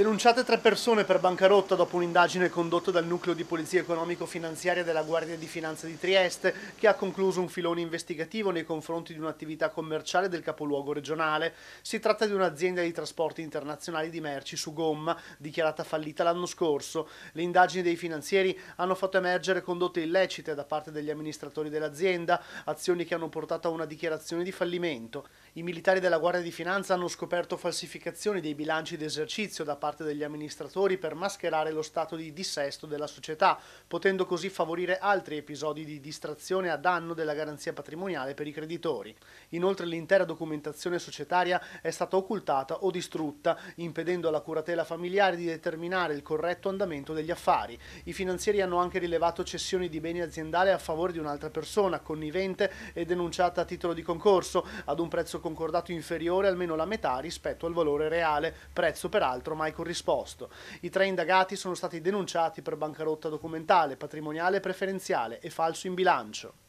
Denunciate tre persone per bancarotta dopo un'indagine condotta dal nucleo di polizia economico-finanziaria della Guardia di Finanza di Trieste, che ha concluso un filone investigativo nei confronti di un'attività commerciale del capoluogo regionale. Si tratta di un'azienda di trasporti internazionali di merci su gomma, dichiarata fallita l'anno scorso. Le indagini dei finanzieri hanno fatto emergere condotte illecite da parte degli amministratori dell'azienda, azioni che hanno portato a una dichiarazione di fallimento. I militari della Guardia di Finanza hanno scoperto falsificazioni dei bilanci d'esercizio da parte parte degli amministratori per mascherare lo stato di dissesto della società, potendo così favorire altri episodi di distrazione a danno della garanzia patrimoniale per i creditori. Inoltre l'intera documentazione societaria è stata occultata o distrutta, impedendo alla curatela familiare di determinare il corretto andamento degli affari. I finanzieri hanno anche rilevato cessioni di beni aziendali a favore di un'altra persona, connivente e denunciata a titolo di concorso, ad un prezzo concordato inferiore almeno la metà rispetto al valore reale, prezzo peraltro mai corrisposto. I tre indagati sono stati denunciati per bancarotta documentale, patrimoniale e preferenziale e falso in bilancio.